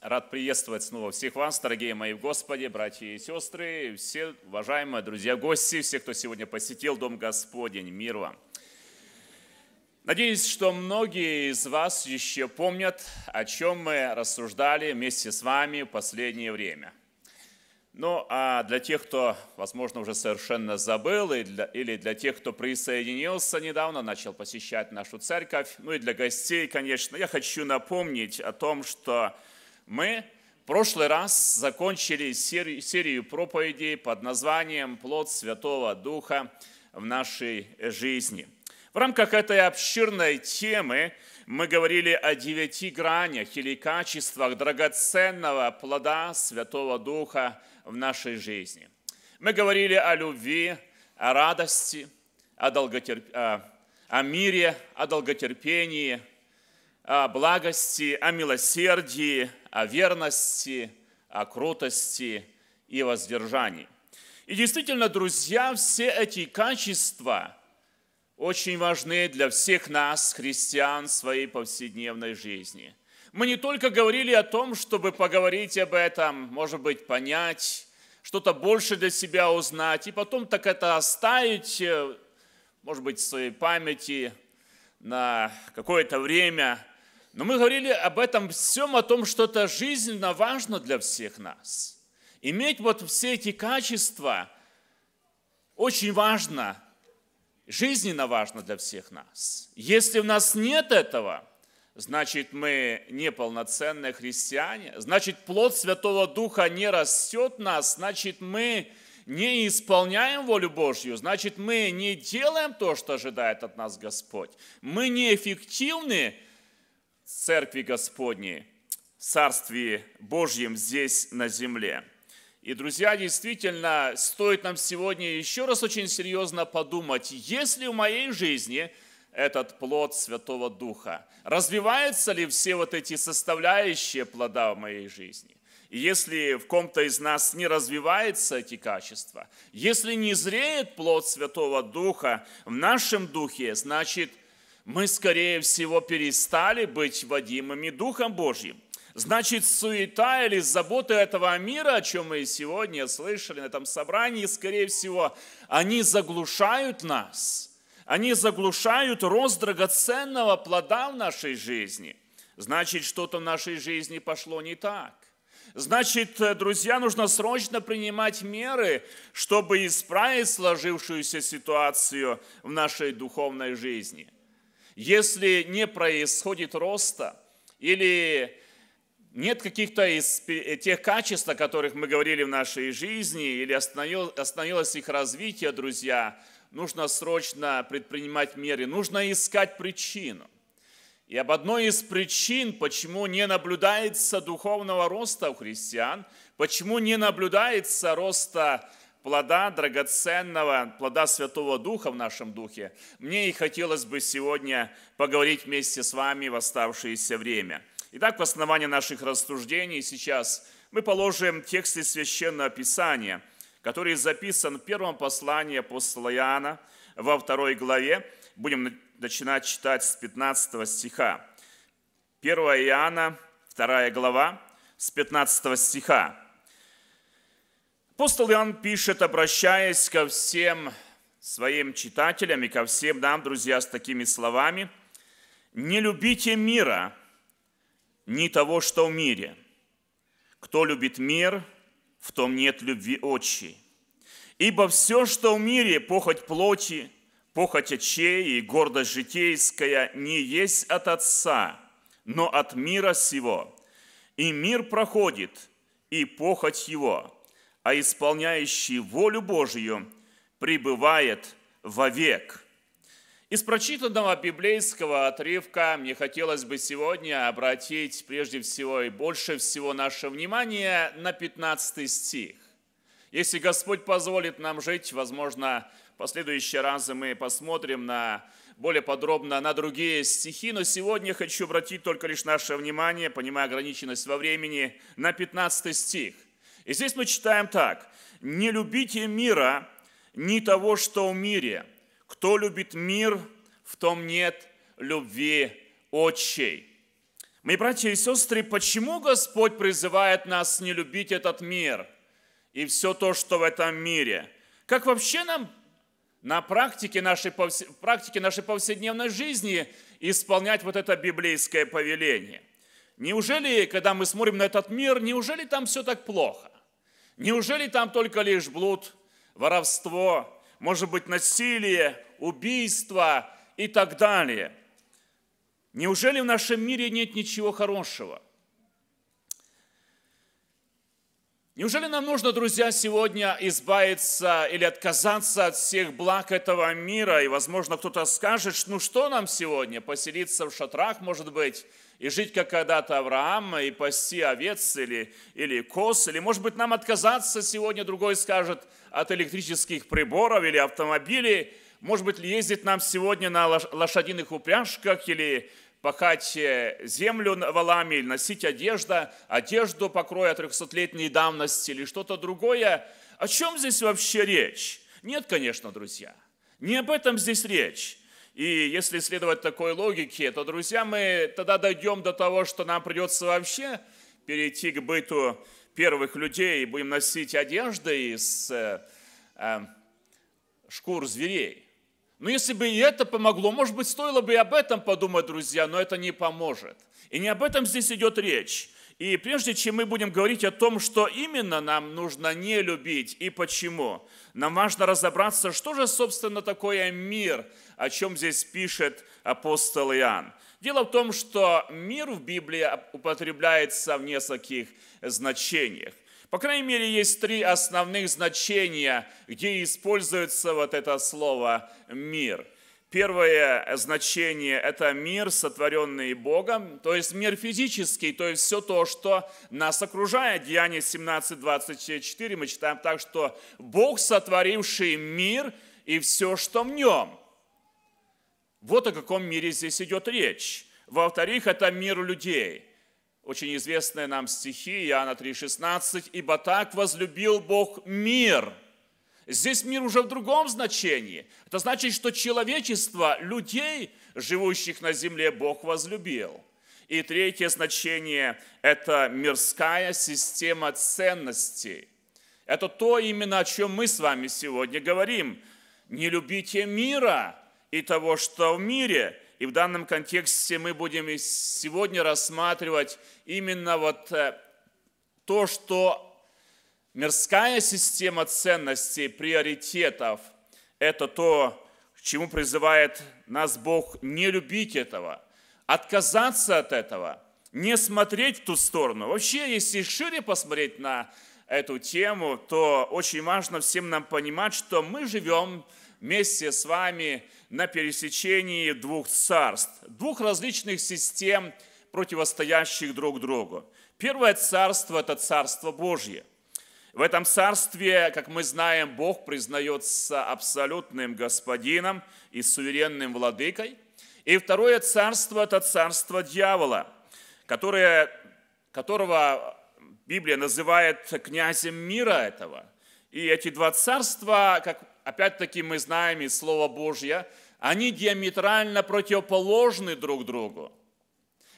Рад приветствовать снова всех вас, дорогие мои в Господе, братья и сестры, все уважаемые друзья, гости, все, кто сегодня посетил Дом Господень, мир вам. Надеюсь, что многие из вас еще помнят, о чем мы рассуждали вместе с вами в последнее время. Ну, а для тех, кто, возможно, уже совершенно забыл, или для тех, кто присоединился недавно, начал посещать нашу церковь, ну и для гостей, конечно, я хочу напомнить о том, что мы в прошлый раз закончили серию проповедей под названием «Плод Святого Духа в нашей жизни». В рамках этой обширной темы мы говорили о девяти гранях или качествах драгоценного плода Святого Духа в нашей жизни. Мы говорили о любви, о радости, о, долготерп... о, о мире, о долготерпении, о благости, о милосердии – о верности, о кротости и воздержании. И действительно, друзья, все эти качества очень важны для всех нас, христиан, в своей повседневной жизни. Мы не только говорили о том, чтобы поговорить об этом, может быть, понять, что-то больше для себя узнать, и потом так это оставить, э, может быть, в своей памяти на какое-то время – но мы говорили об этом всем, о том, что это жизненно важно для всех нас. Иметь вот все эти качества очень важно, жизненно важно для всех нас. Если у нас нет этого, значит мы неполноценные христиане, значит плод Святого Духа не растет в нас, значит мы не исполняем волю Божью, значит мы не делаем то, что ожидает от нас Господь. Мы неэффективны, эффективны Церкви Господней, Царстве Божьем здесь на земле. И, друзья, действительно, стоит нам сегодня еще раз очень серьезно подумать, есть ли в моей жизни этот плод Святого Духа? Развиваются ли все вот эти составляющие плода в моей жизни? если в ком-то из нас не развиваются эти качества, если не зреет плод Святого Духа в нашем духе, значит – мы, скорее всего, перестали быть водимыми Духом Божьим. Значит, суета или заботы этого мира, о чем мы сегодня слышали на этом собрании, скорее всего, они заглушают нас. Они заглушают рост драгоценного плода в нашей жизни. Значит, что-то в нашей жизни пошло не так. Значит, э, друзья, нужно срочно принимать меры, чтобы исправить сложившуюся ситуацию в нашей духовной жизни – если не происходит роста или нет каких-то из э, тех качеств, о которых мы говорили в нашей жизни, или остановилось их развитие, друзья, нужно срочно предпринимать меры, нужно искать причину. И об одной из причин, почему не наблюдается духовного роста у христиан, почему не наблюдается роста плода драгоценного, плода Святого Духа в нашем Духе, мне и хотелось бы сегодня поговорить вместе с вами в оставшееся время. Итак, в основании наших рассуждений сейчас мы положим тексты Священного Писания, который записан в первом послании апостола Иоанна во второй главе. Будем начинать читать с 15 стиха. 1 Иоанна, 2 глава, с 15 стиха. Апостол Иоанн пишет, обращаясь ко всем своим читателям и ко всем нам, друзья, с такими словами, «Не любите мира, ни того, что в мире. Кто любит мир, в том нет любви отчей. Ибо все, что в мире, похоть плоти, похоть очей и гордость житейская, не есть от Отца, но от мира сего. И мир проходит, и похоть его – а исполняющий волю Божью пребывает вовек». Из прочитанного библейского отрывка мне хотелось бы сегодня обратить прежде всего и больше всего наше внимание на 15 стих. Если Господь позволит нам жить, возможно, в последующие разы мы посмотрим на более подробно на другие стихи, но сегодня хочу обратить только лишь наше внимание, понимая ограниченность во времени, на 15 стих – и здесь мы читаем так. «Не любите мира, ни того, что в мире. Кто любит мир, в том нет любви отчей». Мои братья и сестры, почему Господь призывает нас не любить этот мир и все то, что в этом мире? Как вообще нам на практике нашей, практике нашей повседневной жизни исполнять вот это библейское повеление? Неужели, когда мы смотрим на этот мир, неужели там все так плохо? Неужели там только лишь блуд, воровство, может быть, насилие, убийство и так далее? Неужели в нашем мире нет ничего хорошего? Неужели нам нужно, друзья, сегодня избавиться или отказаться от всех благ этого мира? И, возможно, кто-то скажет, ну что нам сегодня, поселиться в шатрах, может быть, и жить, как когда-то Авраам, и пасти овец или, или коз, или, может быть, нам отказаться сегодня, другой скажет, от электрических приборов или автомобилей, может быть, ездить нам сегодня на лошадиных упряжках или пахать э, землю валами, или носить одежда, одежду покроя 300-летней давности или что-то другое. О чем здесь вообще речь? Нет, конечно, друзья, не об этом здесь речь. И если следовать такой логике, то, друзья, мы тогда дойдем до того, что нам придется вообще перейти к быту первых людей, и будем носить одежды из э, э, шкур зверей. Но если бы и это помогло, может быть, стоило бы и об этом подумать, друзья, но это не поможет. И не об этом здесь идет речь. И прежде чем мы будем говорить о том, что именно нам нужно не любить и почему, нам важно разобраться, что же, собственно, такое мир, о чем здесь пишет апостол Иоанн. Дело в том, что мир в Библии употребляется в нескольких значениях. По крайней мере, есть три основных значения, где используется вот это слово «мир». Первое значение – это мир, сотворенный Богом, то есть мир физический, то есть все то, что нас окружает. Деяние 17:24 мы читаем так, что «Бог, сотворивший мир и все, что в нем». Вот о каком мире здесь идет речь. Во-вторых, это мир людей. Очень известные нам стихи Иоанна 3,16 «Ибо так возлюбил Бог мир, Здесь мир уже в другом значении. Это значит, что человечество, людей, живущих на земле, Бог возлюбил. И третье значение – это мирская система ценностей. Это то именно, о чем мы с вами сегодня говорим. Не любите мира и того, что в мире. И в данном контексте мы будем сегодня рассматривать именно вот э, то, что Мирская система ценностей, приоритетов – это то, к чему призывает нас Бог не любить этого, отказаться от этого, не смотреть в ту сторону. Вообще, если шире посмотреть на эту тему, то очень важно всем нам понимать, что мы живем вместе с вами на пересечении двух царств, двух различных систем, противостоящих друг другу. Первое царство – это царство Божье. В этом царстве, как мы знаем, Бог признается абсолютным господином и суверенным владыкой. И второе царство – это царство дьявола, которое, которого Библия называет князем мира этого. И эти два царства, как опять-таки мы знаем из Слова Божьего, они диаметрально противоположны друг другу.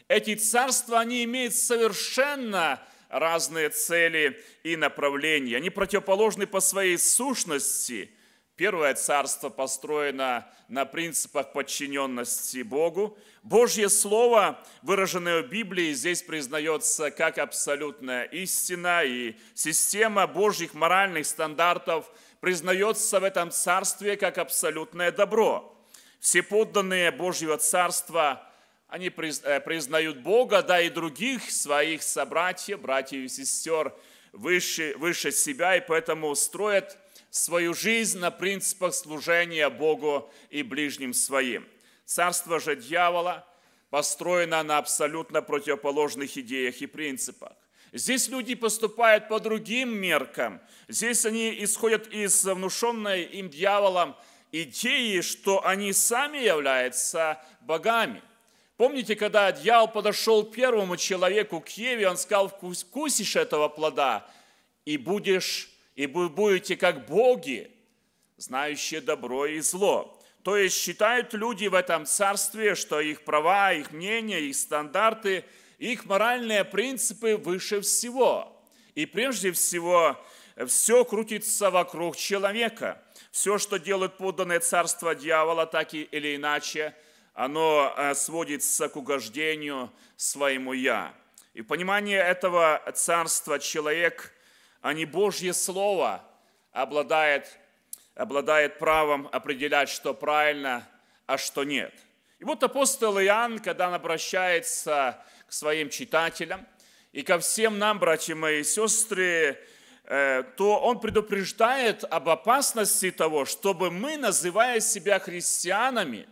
Эти царства, они имеют совершенно разные цели и направления. Они противоположны по своей сущности. Первое царство построено на принципах подчиненности Богу. Божье Слово, выраженное в Библии, здесь признается как абсолютная истина, и система Божьих моральных стандартов признается в этом царстве как абсолютное добро. Все подданные Божьего Царства – они э, признают Бога, да и других своих собратьев, братьев и сестер выше, выше себя, и поэтому строят свою жизнь на принципах служения Богу и ближним своим. Царство же дьявола построено на абсолютно противоположных идеях и принципах. Здесь люди поступают по другим меркам. Здесь они исходят из внушенной им дьяволом идеи, что они сами являются богами – Помните, когда дьявол подошел первому человеку к Еве, он сказал, вкусишь этого плода, и будешь, и будете как боги, знающие добро и зло. То есть считают люди в этом царстве, что их права, их мнения, их стандарты, их моральные принципы выше всего. И прежде всего все крутится вокруг человека. Все, что делают подданные царства дьявола, так и или иначе – оно э, сводится к угождению своему «я». И понимание этого царства человек, а не Божье Слово, обладает, обладает правом определять, что правильно, а что нет. И вот апостол Иоанн, когда он обращается к своим читателям и ко всем нам, братья мои и сестры, э, то он предупреждает об опасности того, чтобы мы, называя себя христианами –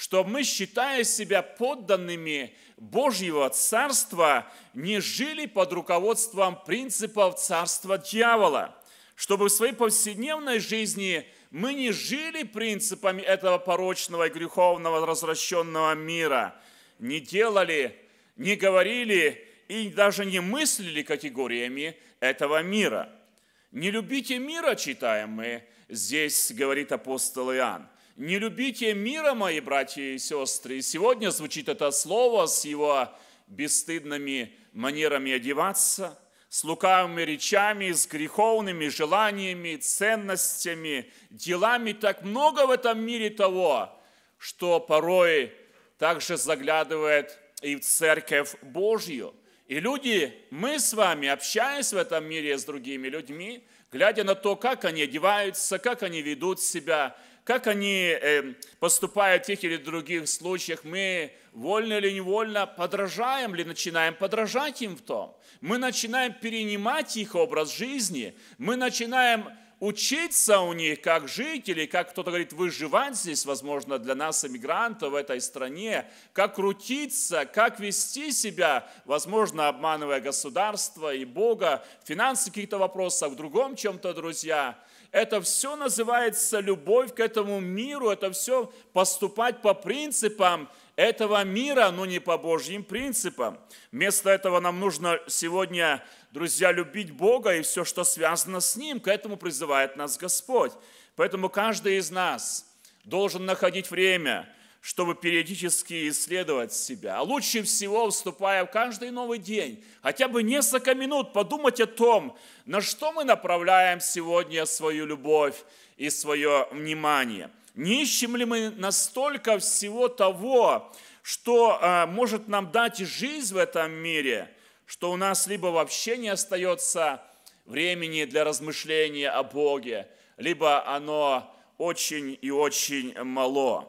что мы, считая себя подданными Божьего Царства, не жили под руководством принципов Царства Дьявола, чтобы в своей повседневной жизни мы не жили принципами этого порочного и греховного развращенного мира, не делали, не говорили и даже не мыслили категориями этого мира. «Не любите мира», читаем мы, здесь говорит апостол Иоанн, не любите мира, мои братья и сестры. И сегодня звучит это слово с его бесстыдными манерами одеваться, с лукавыми речами, с греховными желаниями, ценностями, делами. Так много в этом мире того, что порой также заглядывает и в церковь Божью. И люди, мы с вами, общаясь в этом мире с другими людьми, глядя на то, как они одеваются, как они ведут себя – как они эм, поступают в тех или других случаях, мы вольно или невольно подражаем ли, начинаем подражать им в том. Мы начинаем перенимать их образ жизни, мы начинаем учиться у них, как жить, или как кто-то говорит, выживать здесь, возможно, для нас, иммигрантов в этой стране, как крутиться, как вести себя, возможно, обманывая государство и Бога, финансы каких-то вопросов, в другом чем-то, друзья это все называется любовь к этому миру, это все поступать по принципам этого мира, но не по Божьим принципам. Вместо этого нам нужно сегодня, друзья, любить Бога и все, что связано с Ним. К этому призывает нас Господь. Поэтому каждый из нас должен находить время – чтобы периодически исследовать себя. А лучше всего, вступая в каждый новый день, хотя бы несколько минут подумать о том, на что мы направляем сегодня свою любовь и свое внимание. Не ищем ли мы настолько всего того, что э, может нам дать жизнь в этом мире, что у нас либо вообще не остается времени для размышления о Боге, либо оно очень и очень мало.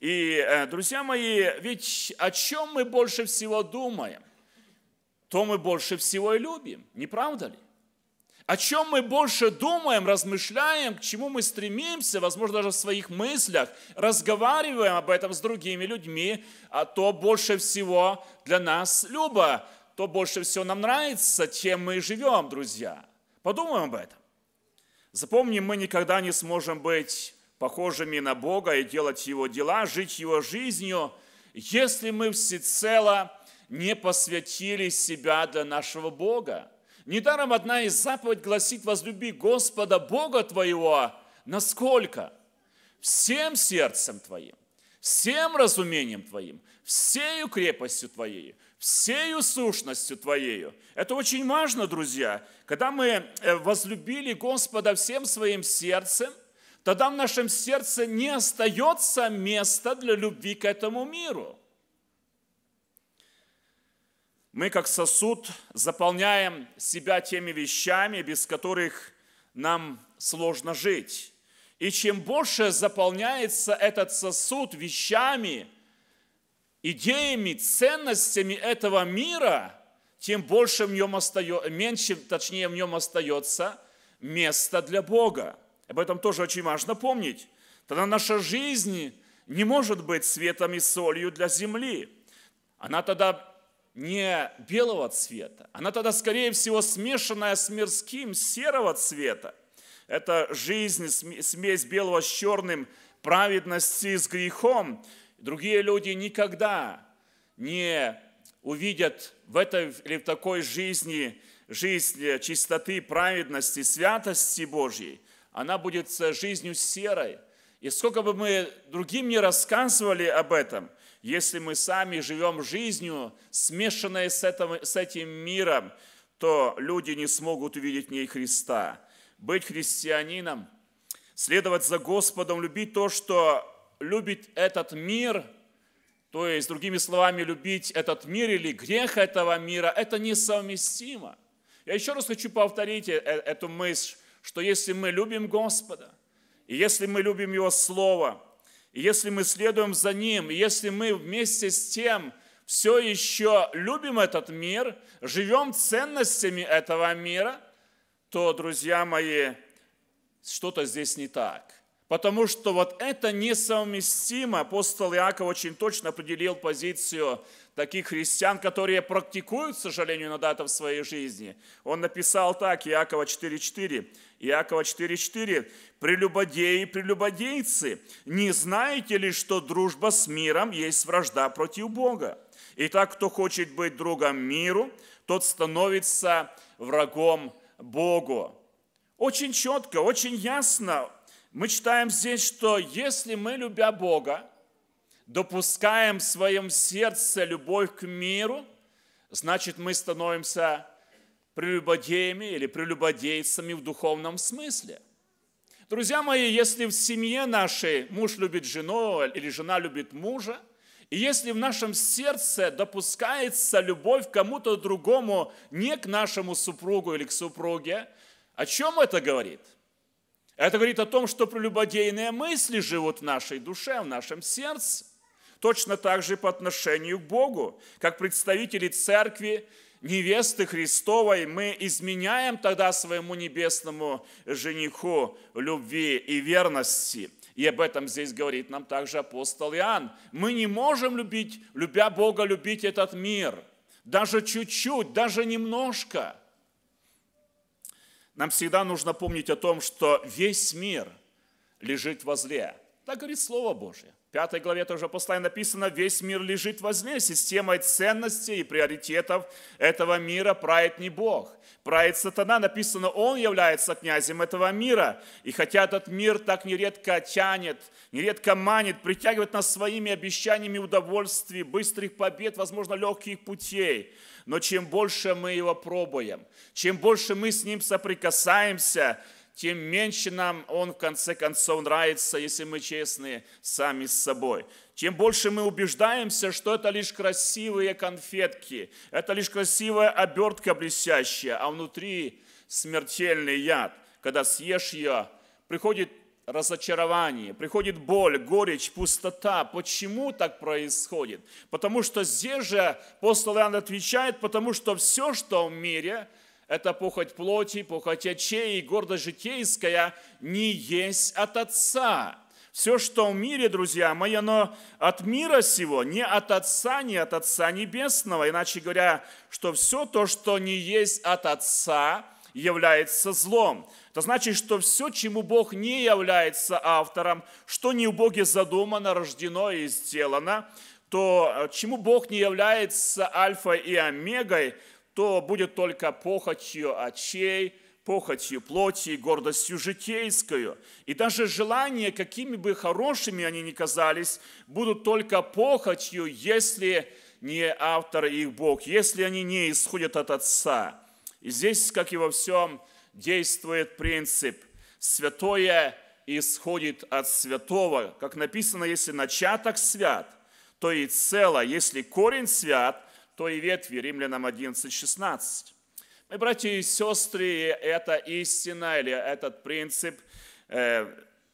И, э, друзья мои, ведь о чем мы больше всего думаем, то мы больше всего и любим, не правда ли? О чем мы больше думаем, размышляем, к чему мы стремимся, возможно, даже в своих мыслях, разговариваем об этом с другими людьми, а то больше всего для нас любо, то больше всего нам нравится, чем мы живем, друзья. Подумаем об этом. Запомним, мы никогда не сможем быть похожими на Бога и делать Его дела, жить Его жизнью, если мы всецело не посвятили себя для нашего Бога. Недаром одна из заповедей гласит «Возлюби Господа Бога твоего». Насколько? Всем сердцем твоим, всем разумением твоим, всею крепостью твоей, всею сущностью твоею. Это очень важно, друзья. Когда мы э, возлюбили Господа всем своим сердцем – тогда в нашем сердце не остается места для любви к этому миру. Мы как сосуд заполняем себя теми вещами, без которых нам сложно жить. И чем больше заполняется этот сосуд вещами, идеями, ценностями этого мира, тем больше в нем остается, меньше, точнее, в нем остается места для Бога. Об этом тоже очень важно помнить. Тогда наша жизнь не может быть светом и солью для земли. Она тогда не белого цвета, она тогда, скорее всего, смешанная с мирским серого цвета. Это жизнь, смесь белого с черным, праведности с грехом. Другие люди никогда не увидят в этой или в такой жизни жизнь чистоты, праведности, святости Божьей – она будет жизнью серой. И сколько бы мы другим не рассказывали об этом, если мы сами живем жизнью, смешанной с, этим, с этим миром, то люди не смогут увидеть в ней Христа. Быть христианином, следовать за Господом, любить то, что любит этот мир, то есть, другими словами, любить этот мир или грех этого мира, это несовместимо. Я еще раз хочу повторить э, эту мысль что если мы любим Господа, и если мы любим Его Слово, и если мы следуем за Ним, и если мы вместе с тем все еще любим этот мир, живем ценностями этого мира, то, друзья мои, что-то здесь не так. Потому что вот это несовместимо. Апостол Иаков очень точно определил позицию таких христиан, которые практикуют, к сожалению, иногда это в своей жизни. Он написал так, Иакова 4.4, Иакова 4.4, «Прелюбодеи и прелюбодейцы, не знаете ли, что дружба с миром есть вражда против Бога? Итак, кто хочет быть другом миру, тот становится врагом Богу». Очень четко, очень ясно мы читаем здесь, что если мы, любя Бога, допускаем в своем сердце любовь к миру, значит мы становимся прелюбодеями или прелюбодейцами в духовном смысле. Друзья мои, если в семье нашей муж любит жену или жена любит мужа, и если в нашем сердце допускается любовь к кому-то другому, не к нашему супругу или к супруге, о чем это говорит? Это говорит о том, что прелюбодейные мысли живут в нашей душе, в нашем сердце. Точно так же по отношению к Богу, как представители церкви, невесты Христовой, мы изменяем тогда своему небесному жениху любви и верности. И об этом здесь говорит нам также апостол Иоанн. Мы не можем любить, любя Бога, любить этот мир. Даже чуть-чуть, даже немножко. Нам всегда нужно помнить о том, что весь мир лежит во зле. Так говорит Слово Божье. В пятой главе тоже послания написано, весь мир лежит возле. Системой ценностей и приоритетов этого мира правит не Бог. Правит сатана, написано, он является князем этого мира. И хотя этот мир так нередко тянет, нередко манит, притягивает нас своими обещаниями удовольствий, быстрых побед, возможно, легких путей. Но чем больше мы его пробуем, чем больше мы с ним соприкасаемся – тем меньше нам он в конце концов нравится, если мы честны сами с собой. Чем больше мы убеждаемся, что это лишь красивые конфетки, это лишь красивая обертка блестящая, а внутри смертельный яд. Когда съешь ее, приходит разочарование, приходит боль, горечь, пустота. Почему так происходит? Потому что здесь же апостол Иоанн отвечает, потому что все, что в мире – это похоть плоти, похоть очей и гордость житейская не есть от Отца. Все, что в мире, друзья мои, оно от мира сего, не от Отца, не от Отца Небесного. Иначе говоря, что все то, что не есть от Отца, является злом. Это значит, что все, чему Бог не является автором, что не у Боге задумано, рождено и сделано, то э, чему Бог не является альфа и омегой, кто будет только похотью очей, похотью плоти, гордостью житейскую. И даже желания, какими бы хорошими они ни казались, будут только похотью, если не автор их Бог, если они не исходят от Отца. И здесь, как и во всем, действует принцип «святое исходит от святого». Как написано, если начаток свят, то и цело. Если корень свят, то и ветви, римлянам 11.16. Мои братья и сестры, это истина или этот принцип э,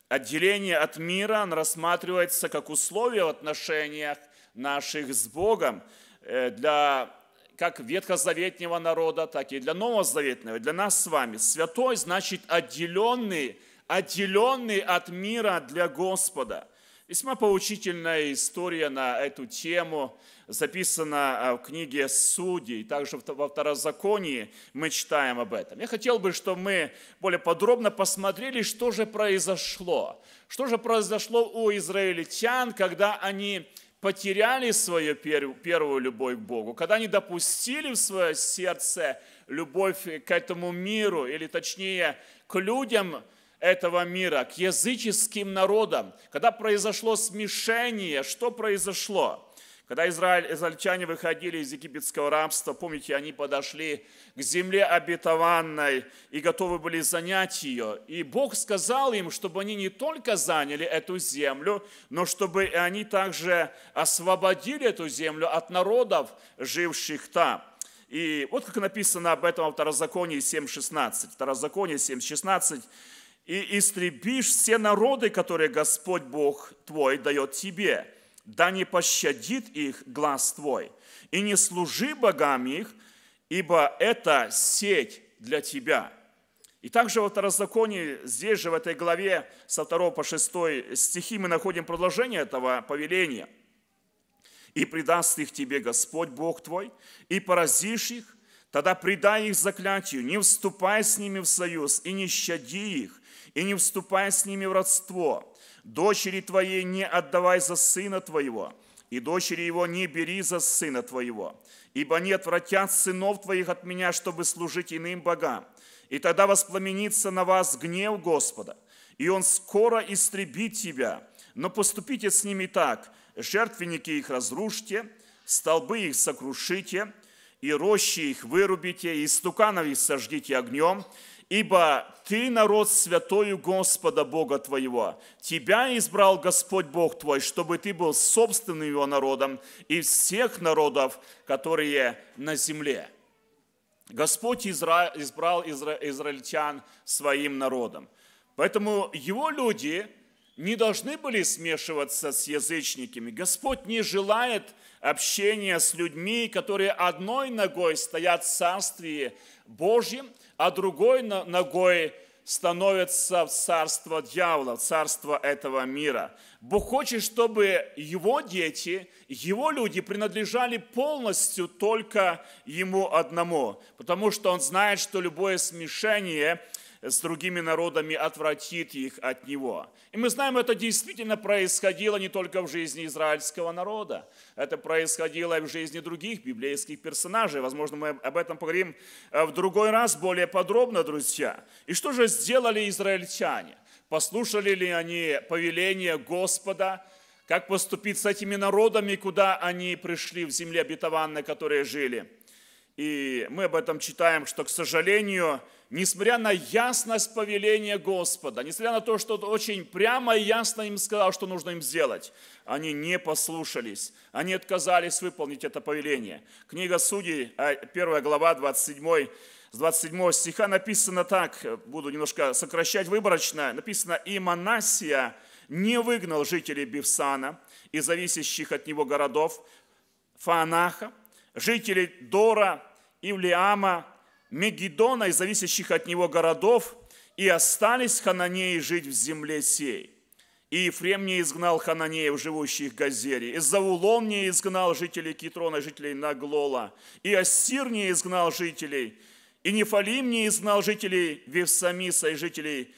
отделения от мира, он рассматривается как условие в отношениях наших с Богом э, для как ветхозаветнего народа, так и для новозаветного, для нас с вами. Святой значит отделенный, отделенный от мира для Господа – Весьма поучительная история на эту тему записана э, в книге «Судей». Также во Второзаконии мы читаем об этом. Я хотел бы, чтобы мы более подробно посмотрели, что же произошло. Что же произошло у израильтян, когда они потеряли свою первую любовь к Богу, когда они допустили в свое сердце любовь к этому миру, или точнее, к людям, этого мира, к языческим народам. Когда произошло смешение, что произошло? Когда Израиль, израильтяне выходили из египетского рабства, помните, они подошли к земле обетованной и готовы были занять ее. И Бог сказал им, чтобы они не только заняли эту землю, но чтобы они также освободили эту землю от народов, живших там. И вот как написано об этом в Второзаконии 7.16. Второзаконие 7.16 и истребишь все народы, которые Господь Бог твой дает тебе, да не пощадит их глаз твой, и не служи богам их, ибо это сеть для тебя». И также во второзаконии, здесь же, в этой главе, со 2 по 6 стихи, мы находим продолжение этого повеления. «И предаст их тебе Господь Бог твой, и поразишь их, тогда предай их заклятию, не вступай с ними в союз и не щади их, и не вступай с ними в родство. Дочери твоей не отдавай за сына твоего, и дочери его не бери за сына твоего, ибо не отвратят сынов твоих от меня, чтобы служить иным богам. И тогда воспламенится на вас гнев Господа, и он скоро истребит тебя. Но поступите с ними так, жертвенники их разрушьте, столбы их сокрушите, и рощи их вырубите, и стуканов их сожгите огнем, ибо ты народ святою Господа Бога твоего. Тебя избрал Господь Бог твой, чтобы ты был собственным его народом и всех народов, которые на земле. Господь изра... избрал изра... израильтян своим народом. Поэтому его люди не должны были смешиваться с язычниками. Господь не желает общения с людьми, которые одной ногой стоят в Царстве Божьем – а другой ногой становится в царство дьявола, в царство этого мира. Бог хочет, чтобы его дети, его люди принадлежали полностью только ему одному, потому что он знает, что любое смешение – с другими народами отвратит их от него. И мы знаем, это действительно происходило не только в жизни израильского народа, это происходило и в жизни других библейских персонажей. Возможно, мы об этом поговорим э, в другой раз более подробно, друзья. И что же сделали израильтяне? Послушали ли они повеление Господа? Как поступить с этими народами, куда они пришли в земле обетованной, которые жили? И мы об этом читаем, что, к сожалению, несмотря на ясность повеления Господа, несмотря на то, что он очень прямо и ясно им сказал, что нужно им сделать, они не послушались, они отказались выполнить это повеление. Книга Судей, 1 а, глава, 27, с 27 стиха написано так, буду немножко сокращать выборочно, написано «И Манасия не выгнал жителей Бивсана и зависящих от него городов, Фаанаха, жителей Дора, Ивлиама, Мегидона и зависящих от него городов, и остались хананеи жить в земле сей. И Ефрем не изгнал хананеев, живущих в Газере. И Завулон не изгнал жителей Китрона, жителей Наглола. И Ассир не изгнал жителей. И Нефалим не изгнал жителей Вевсамиса и жителей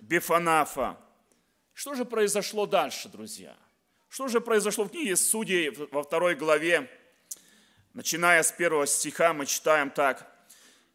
Бефанафа. Что же произошло дальше, друзья? Что же произошло в книге Судей во второй главе? Начиная с первого стиха мы читаем так.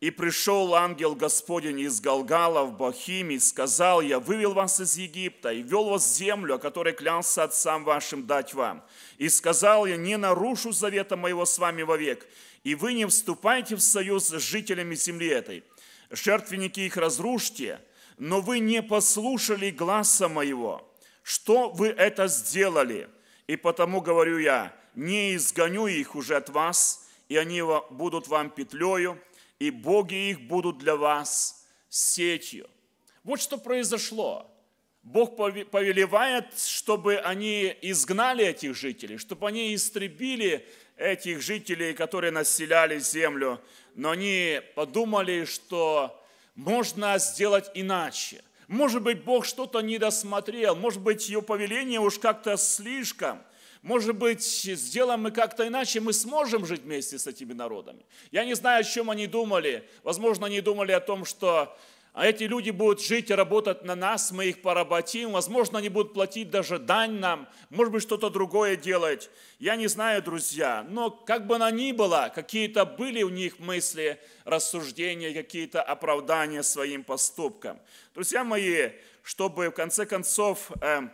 И пришел ангел Господень из Галгала в Бахим и сказал, я вывел вас из Египта и вел вас в землю, о которой клялся отцам вашим дать вам. И сказал я, не нарушу завета моего с вами вовек, и вы не вступайте в союз с жителями земли этой. Жертвенники их разрушьте, но вы не послушали гласа моего. Что вы это сделали? И потому говорю я, не изгоню их уже от вас, и они будут вам петлею, и боги их будут для вас сетью. Вот что произошло. Бог повелевает, чтобы они изгнали этих жителей, чтобы они истребили этих жителей, которые населяли землю. Но они подумали, что можно сделать иначе. Может быть, Бог что-то не досмотрел, может быть, ее повеление уж как-то слишком – может быть, сделаем мы как-то иначе, мы сможем жить вместе с этими народами. Я не знаю, о чем они думали. Возможно, они думали о том, что а эти люди будут жить и работать на нас, мы их поработим, возможно, они будут платить даже дань нам, может быть, что-то другое делать. Я не знаю, друзья, но как бы на ни была, какие-то были у них мысли, рассуждения, какие-то оправдания своим поступкам. Друзья мои, чтобы в конце концов... Э,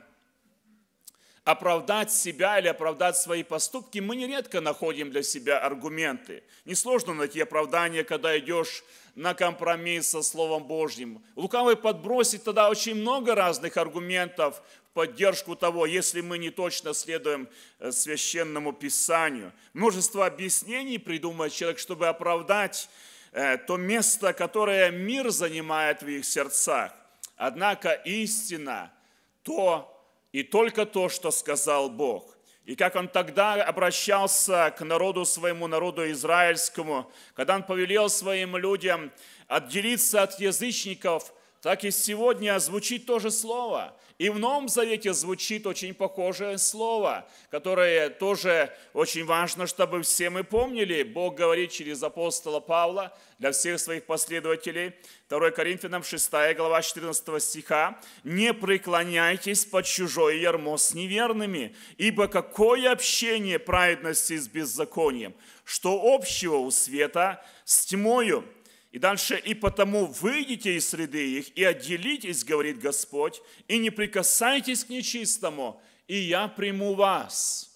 оправдать себя или оправдать свои поступки, мы нередко находим для себя аргументы. Несложно найти оправдание, когда идешь на компромисс со Словом Божьим. Лукавый подбросит тогда очень много разных аргументов в поддержку того, если мы не точно следуем э, священному Писанию. Множество объяснений придумает человек, чтобы оправдать э, то место, которое мир занимает в их сердцах. Однако истина, то, и только то, что сказал Бог. И как он тогда обращался к народу своему, народу израильскому, когда он повелел своим людям отделиться от язычников – так и сегодня звучит то же слово. И в Новом Завете звучит очень похожее слово, которое тоже очень важно, чтобы все мы помнили. Бог говорит через апостола Павла для всех своих последователей. 2 Коринфянам 6 глава 14 стиха. «Не преклоняйтесь под чужое ярмо с неверными, ибо какое общение праведности с беззаконием? Что общего у света с тьмою?» И дальше, и потому выйдите из среды их, и отделитесь, говорит Господь, и не прикасайтесь к нечистому, и я приму вас.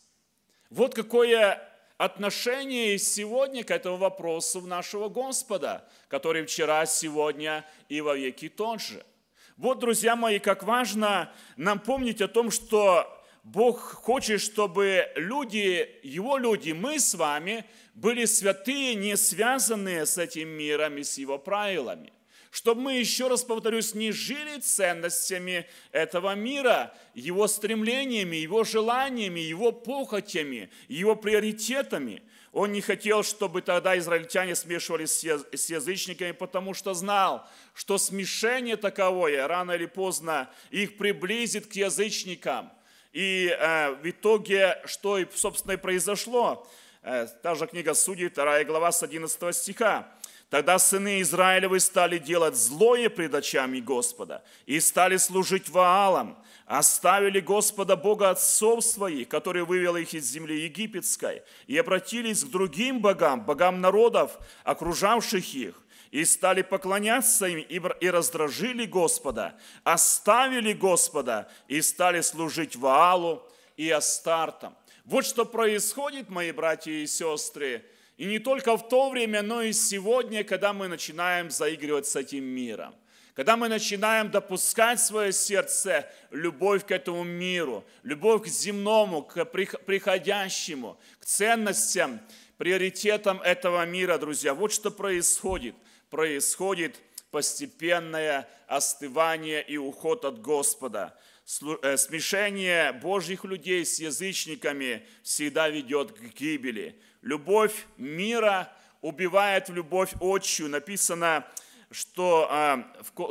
Вот какое отношение сегодня к этому вопросу нашего Господа, который вчера, сегодня и во веки тот же. Вот, друзья мои, как важно нам помнить о том, что Бог хочет, чтобы люди, Его люди, мы с вами были святые, не связанные с этим миром и с его правилами. Чтобы мы, еще раз повторюсь, не жили ценностями этого мира, его стремлениями, его желаниями, его похотями, его приоритетами. Он не хотел, чтобы тогда израильтяне смешивались с язычниками, потому что знал, что смешение таковое рано или поздно их приблизит к язычникам – и э, в итоге, что, собственно, и произошло, Э, та же книга Судей, 2 глава с 11 стиха. Тогда сыны Израилевы стали делать злое пред очами Господа и стали служить Ваалам, оставили Господа Бога отцов своих, который вывел их из земли египетской, и обратились к другим богам, богам народов, окружавших их, и стали поклоняться им и раздражили Господа, оставили Господа и стали служить Ваалу и Астартам. Вот что происходит, мои братья и сестры, и не только в то время, но и сегодня, когда мы начинаем заигрывать с этим миром. Когда мы начинаем допускать в свое сердце любовь к этому миру, любовь к земному, к приходящему, к ценностям, приоритетам этого мира, друзья, вот что происходит. Происходит постепенное остывание и уход от Господа. Э, смешение Божьих людей с язычниками всегда ведет к гибели. Любовь мира убивает в любовь отчью. Написано, что а,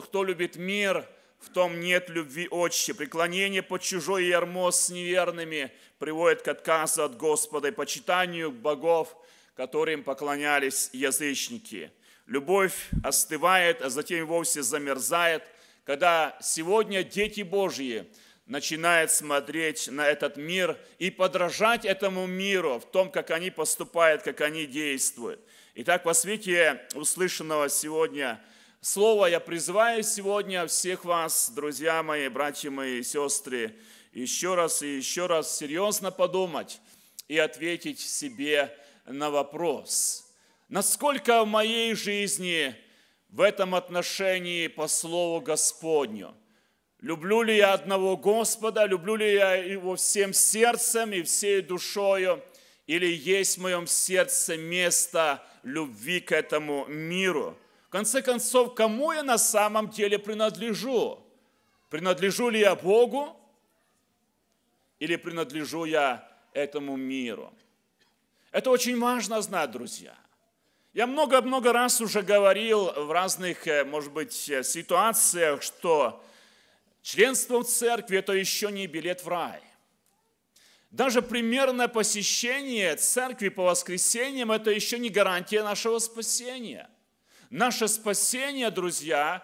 кто любит мир, в том нет любви отче. Преклонение под чужой ярмо с неверными приводит к отказу от Господа и почитанию богов, которым поклонялись язычники. Любовь остывает, а затем вовсе замерзает – когда сегодня дети Божьи начинают смотреть на этот мир и подражать этому миру в том, как они поступают, как они действуют. Итак, во свете услышанного сегодня слова я призываю сегодня всех вас, друзья мои, братья мои сестры, еще раз и еще раз серьезно подумать и ответить себе на вопрос, насколько в моей жизни – в этом отношении по Слову Господню. Люблю ли я одного Господа, люблю ли я его всем сердцем и всей душою, или есть в моем сердце место любви к этому миру? В конце концов, кому я на самом деле принадлежу? Принадлежу ли я Богу или принадлежу я этому миру? Это очень важно знать, друзья – я много-много раз уже говорил в разных, э, может быть, э, ситуациях, что членство в церкви – это еще не билет в рай. Даже примерное посещение церкви по воскресеньям – это еще не гарантия нашего спасения. Наше спасение, друзья,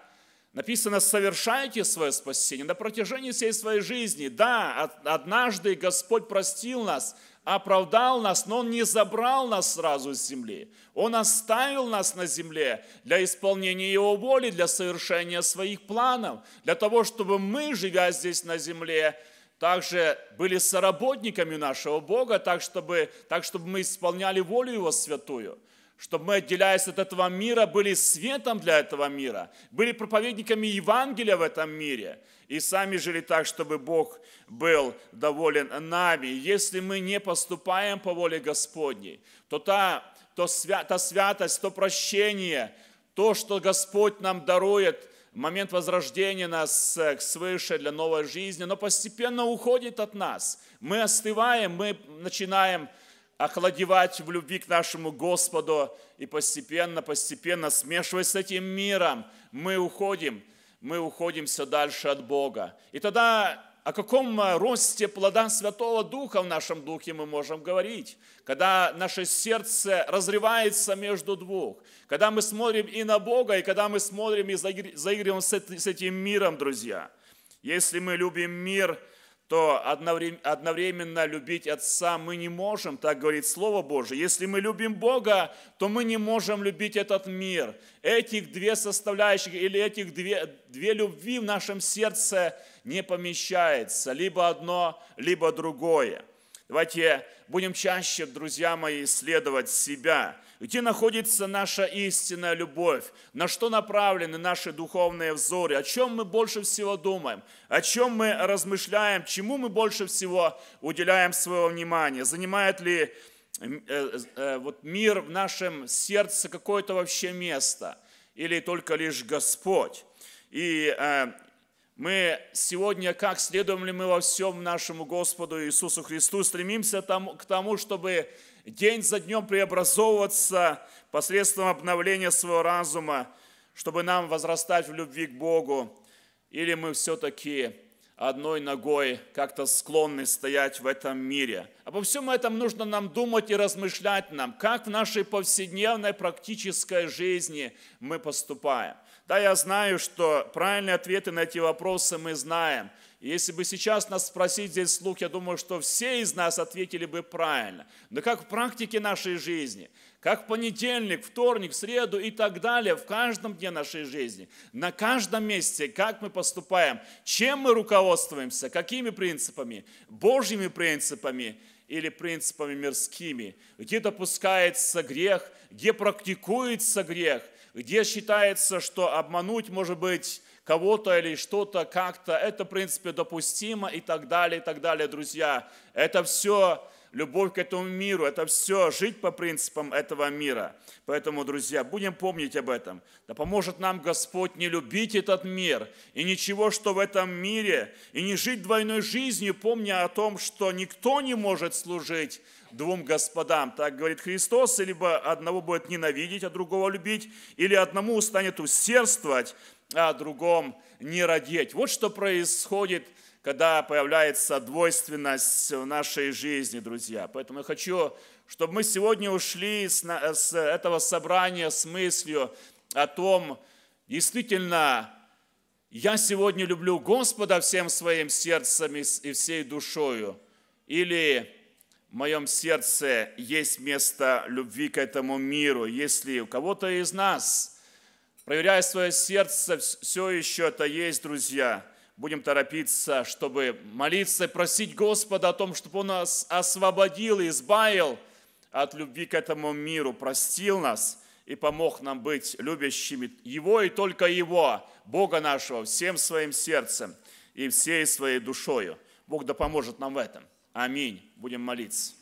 Написано, совершайте свое спасение на протяжении всей своей жизни. Да, однажды Господь простил нас, оправдал нас, но Он не забрал нас сразу с земли. Он оставил нас на земле для исполнения Его воли, для совершения своих планов, для того, чтобы мы, живя здесь на земле, также были соработниками нашего Бога, так чтобы, так чтобы мы исполняли волю Его святую чтобы мы, отделяясь от этого мира, были светом для этого мира, были проповедниками Евангелия в этом мире и сами жили так, чтобы Бог был доволен нами. Если мы не поступаем по воле Господней, то та, то свя, та святость, то прощение, то, что Господь нам дарует, момент возрождения нас свыше для новой жизни, но постепенно уходит от нас. Мы остываем, мы начинаем охладевать в любви к нашему Господу и постепенно, постепенно смешиваясь с этим миром, мы уходим, мы уходим все дальше от Бога. И тогда о каком росте плода Святого Духа в нашем духе мы можем говорить, когда наше сердце разрывается между двух, когда мы смотрим и на Бога, и когда мы смотрим и заигрываем с этим миром, друзья. Если мы любим мир – то одновременно любить Отца мы не можем, так говорит Слово Божие. Если мы любим Бога, то мы не можем любить этот мир. Этих две составляющих или этих две, две любви в нашем сердце не помещается, либо одно, либо другое. Давайте будем чаще, друзья мои, исследовать себя. Где находится наша истинная любовь? На что направлены наши духовные взоры? О чем мы больше всего думаем? О чем мы размышляем? Чему мы больше всего уделяем своего внимания? Занимает ли э, э, вот мир в нашем сердце какое-то вообще место? Или только лишь Господь? И э, мы сегодня, как следуем ли мы во всем нашему Господу Иисусу Христу, стремимся к тому, чтобы день за днем преобразовываться посредством обновления своего разума, чтобы нам возрастать в любви к Богу. Или мы все-таки одной ногой как-то склонны стоять в этом мире. Обо а всем этом нужно нам думать и размышлять нам, как в нашей повседневной практической жизни мы поступаем – да, я знаю, что правильные ответы на эти вопросы мы знаем. если бы сейчас нас спросить здесь слух, я думаю, что все из нас ответили бы правильно. Но как в практике нашей жизни, как в понедельник, вторник, среду и так далее, в каждом дне нашей жизни, на каждом месте, как мы поступаем, чем мы руководствуемся, какими принципами, Божьими принципами или принципами мирскими, где допускается грех, где практикуется грех – где считается, что обмануть может быть кого-то или что-то как-то, это, в принципе, допустимо и так далее, и так далее, друзья. Это все любовь к этому миру, это все, жить по принципам этого мира. Поэтому, друзья, будем помнить об этом. Да поможет нам Господь не любить этот мир и ничего, что в этом мире, и не жить двойной жизнью, помня о том, что никто не может служить двум господам. Так говорит Христос, либо одного будет ненавидеть, а другого любить, или одному станет усердствовать, а другом не родить. Вот что происходит – когда появляется двойственность в нашей жизни, друзья. Поэтому я хочу, чтобы мы сегодня ушли с этого собрания с мыслью о том, действительно, я сегодня люблю Господа всем своим сердцем и всей душою. Или в моем сердце есть место любви к этому миру. Если у кого-то из нас, проверяя свое сердце, все еще это есть, друзья – будем торопиться, чтобы молиться, просить Господа о том, чтобы Он нас освободил избавил от любви к этому миру, простил нас и помог нам быть любящими Его и только Его, Бога нашего, всем своим сердцем и всей своей душою. Бог да поможет нам в этом. Аминь. Будем молиться.